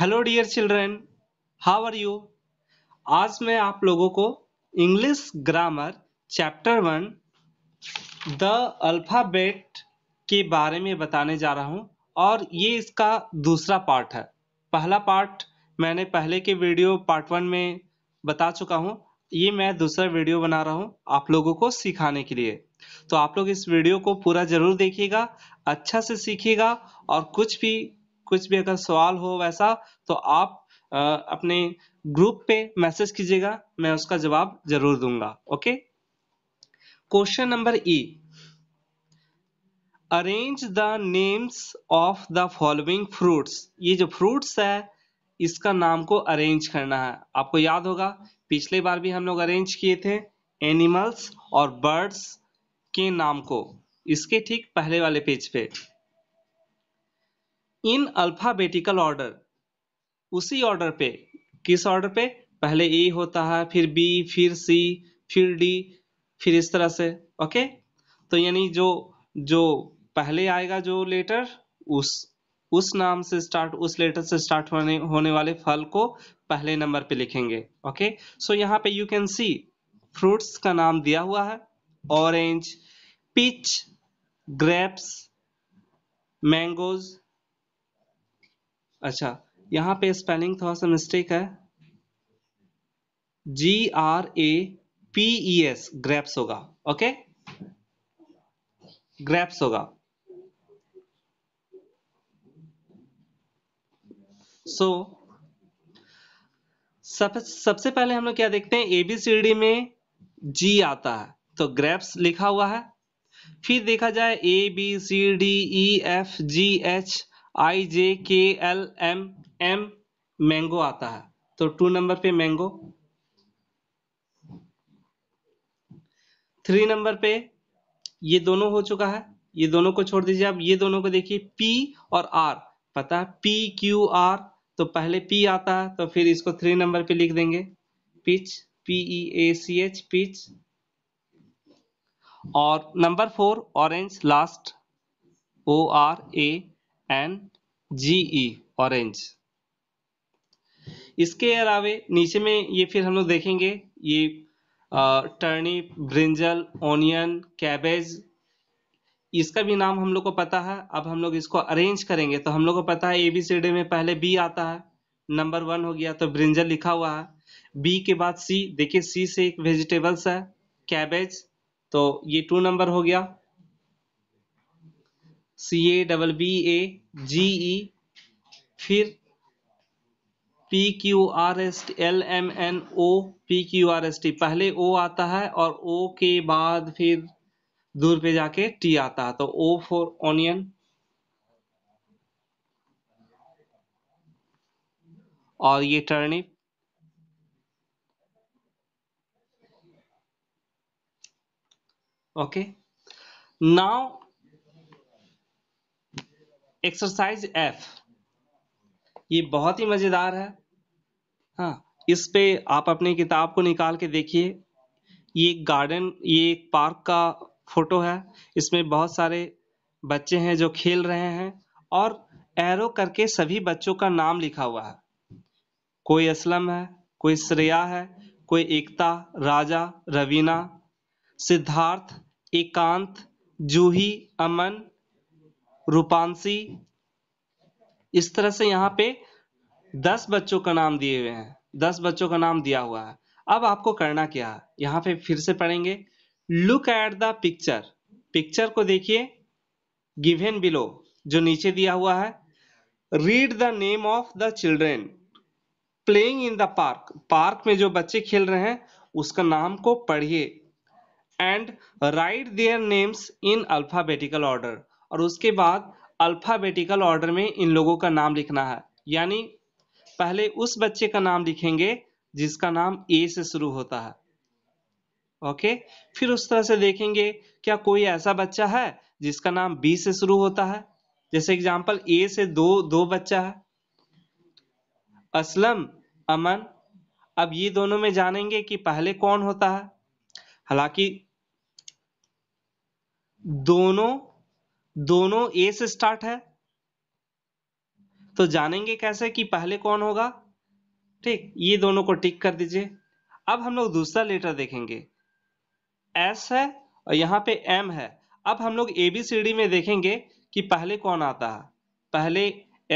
hello dear children how are you आज मैं आप लोगों को English grammar chapter one the alphabet के बारे में बताने जा रहा हूँ और ये इसका दूसरा पार्ट है पहला पार्ट मैंने पहले के वीडियो पार्ट वन में बता चुका हूँ ये मैं दूसरा वीडियो बना रहा हूँ आप लोगों को सिखाने के लिए तो आप लोग इस वीडियो को पूरा ज़रूर देखिएगा अच्छा से सीखिएगा और कुछ भी कुछ भी अगर सवाल हो वैसा तो आप आ, अपने ग्रुप पे मैसेज कीजिएगा मैं उसका जवाब जरूर दूंगा okay question number E arrange the names of the following fruits ये जो फ्रूट्स है इसका नाम को अरेंज करना है आपको याद होगा पिछले बार भी हम लोग अरेंज किए थे एनिमल्स और बर्ड्स के नाम को इसके ठीक पहले वाले पेज पे इन अल्फ़ाबेटिकल ऑर्डर उसी ऑर्डर पे किस ऑर्डर पे पहले ए होता है फिर बी फिर सी फिर डी फिर इस तरह से ओके तो यानी जो जो पहले आएगा जो लेटर उस उस नाम से स्टार्ट उस लेटर से स्टार्ट होने होने वाले फल को पहले नंबर पे लिखेंगे ओके सो यहाँ पे यू कैन सी फ्रूट्स का नाम दिया हुआ है ऑरेंज पीच ग्रेप्स मैंगोज़ अच्छा यहाँ पे स्पेलिंग थोड़ा सा मिस्टेक है G R A P E S grapes होगा ओके ग्रेप्स होगा सो सब सबसे पहले हम लोग क्या देखते हैं एबीसीडी में जी आता है तो ग्रेप्स लिखा हुआ है फिर देखा जाए A B C D E F G H I J K L M M mango आता है तो टू नंबर पे मैंगो थ्री नंबर पे ये दोनों हो चुका है ये दोनों को छोड़ दीजिए आप ये दोनों को देखिए पी और आर पता है पी क्यू आर तो पहले पी आता है तो फिर इसको थ्री नंबर पे लिख देंगे peach P E A C H peach और number four orange last O R A N G E orange इसके अलावे नीचे में ये फिर हम लोग देखेंगे ये टर्निप ब्रिंजल ऑनियन कैबेज इसका भी नाम हम लोग को पता है अब हम लोग इसको अरेंज करेंगे तो हम लोग को पता है ए बी सी डी में पहले बी आता है नंबर वन हो गया तो ब्रिंजल लिखा हुआ है बी के बाद सी देखिए सी से एक वेजिटेबल्स है कैबेज तो ये टू नंबर हो गया सी A double B A G E फिर P Q R S T L M N O P Q R S T पहले ओ आता है और ओ के बाद फिर दूर पे जाके टी आता है तो ओ फॉर ऑनियन और ये turnip okay now exercise F ये बहुत ही मज़ेदार है हाँ इस पे आप अपनी किताब को निकाल के देखिए ये गार्डन ये एक पार्क का फोटो है इसमें बहुत सारे बच्चे हैं जो खेल रहे हैं और एरो करके सभी बच्चों का नाम लिखा हुआ है कोई असलम है कोई श्रेया है कोई एकता राजा रवीना सिद्धार्थ एकांत जूही अमन रूपांशी इस तरह से यहाँ पे दस बच्चों का नाम दिए हुए हैं दस बच्चों का नाम दिया हुआ है अब आपको करना क्या है यहाँ पे फिर से पढ़ेंगे look at the picture picture को देखिए गिवेन बिलो जो नीचे दिया हुआ है read the name of the children playing in the park park में जो बच्चे खेल रहे हैं उसका नाम को पढ़िए and write their names in alphabetical order और उसके बाद अल्फ़ाबेटिकल ऑर्डर में इन लोगों का नाम लिखना है यानी पहले उस बच्चे का नाम लिखेंगे जिसका नाम ए से शुरू होता है ओके फिर उस तरह से देखेंगे क्या कोई ऐसा बच्चा है जिसका नाम बी से शुरू होता है जैसे एग्जाम्पल ए से दो दो बच्चा है असलम अमन अब ये दोनों में जानेंगे कि पहले कौन होता है हालांकि दोनों दोनों ए से स्टार्ट है तो जानेंगे कैसे कि पहले कौन होगा ठीक ये दोनों को टिक कर दीजिए अब हम लोग दूसरा लेटर देखेंगे एस है और यहां पे एम है अब हम लोग ए बी सी डी में देखेंगे कि पहले कौन आता है पहले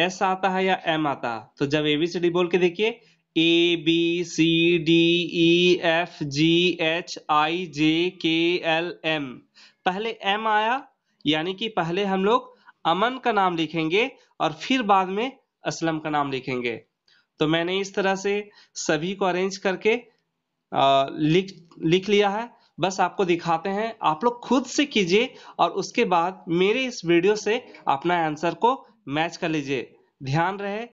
एस आता है या एम आता है तो जब ए बी सी डी बोल के देखिए A B C D E F G H I J K L M पहले एम आया यानी कि पहले हम लोग अमन का नाम लिखेंगे और फिर बाद में असलम का नाम लिखेंगे तो मैंने इस तरह से सभी को अरेंज करके आ, लिख लिख लिया है बस आपको दिखाते हैं आप लोग खुद से कीजिए और उसके बाद मेरे इस वीडियो से अपना आंसर को मैच कर लीजिए ध्यान रहे